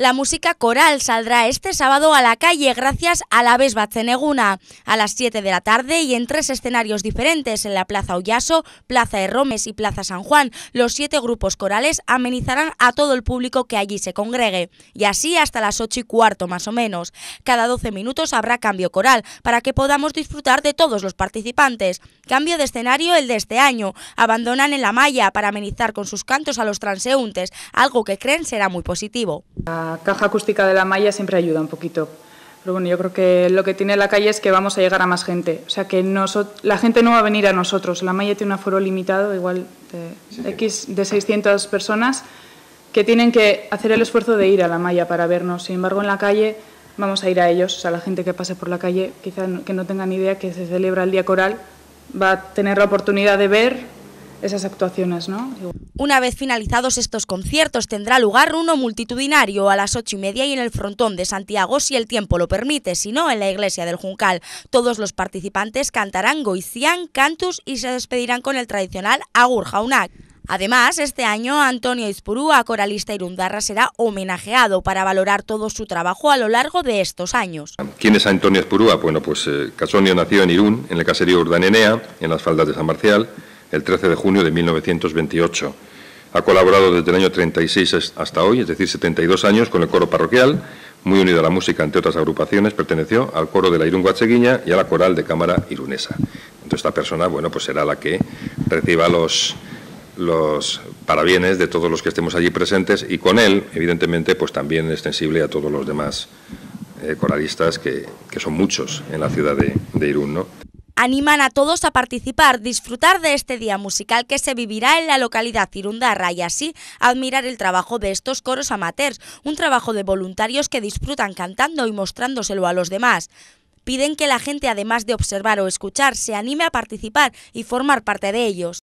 La música coral saldrá este sábado a la calle gracias a la Vesba a las 7 de la tarde y en tres escenarios diferentes en la Plaza Ollaso, Plaza Rómes y Plaza San Juan. Los siete grupos corales amenizarán a todo el público que allí se congregue y así hasta las 8 y cuarto más o menos. Cada 12 minutos habrá cambio coral para que podamos disfrutar de todos los participantes. Cambio de escenario el de este año. Abandonan en la malla para amenizar con sus cantos a los transeúntes, algo que creen será muy positivo. Ah, la caja acústica de la malla siempre ayuda un poquito. Pero bueno, yo creo que lo que tiene la calle es que vamos a llegar a más gente. O sea, que la gente no va a venir a nosotros. La malla tiene un aforo limitado, igual de, X, de 600 personas, que tienen que hacer el esfuerzo de ir a la malla para vernos. Sin embargo, en la calle vamos a ir a ellos. O sea, la gente que pase por la calle, quizá que no tengan ni idea que se celebra el Día Coral, va a tener la oportunidad de ver esas actuaciones, ¿no? Una vez finalizados estos conciertos tendrá lugar uno multitudinario a las ocho y media y en el frontón de Santiago si el tiempo lo permite, si no en la iglesia del Juncal. Todos los participantes cantarán goicián, cantus y se despedirán con el tradicional agur jaunak. Además, este año Antonio Izpurúa, coralista irundarra, será homenajeado para valorar todo su trabajo a lo largo de estos años. ¿Quién es Antonio Izpurúa? Bueno, pues eh, Casonio nació en Irún, en el caserío Urdanenea, en las faldas de San Marcial, el 13 de junio de 1928. Ha colaborado desde el año 36 hasta hoy, es decir, 72 años, con el coro parroquial, muy unido a la música, entre otras agrupaciones, perteneció al coro de la Irún Guacheguiña y a la coral de cámara irunesa. Entonces, esta persona, bueno, pues será la que reciba los, los parabienes de todos los que estemos allí presentes y con él, evidentemente, pues también extensible a todos los demás eh, coralistas, que, son muchos en la ciudad de, de Irún, ¿no? animan a todos a participar, disfrutar de este día musical que se vivirá en la localidad cirundarra y así admirar el trabajo de estos coros amateurs, un trabajo de voluntarios que disfrutan cantando y mostrándoselo a los demás. Piden que la gente, además de observar o escuchar, se anime a participar y formar parte de ellos.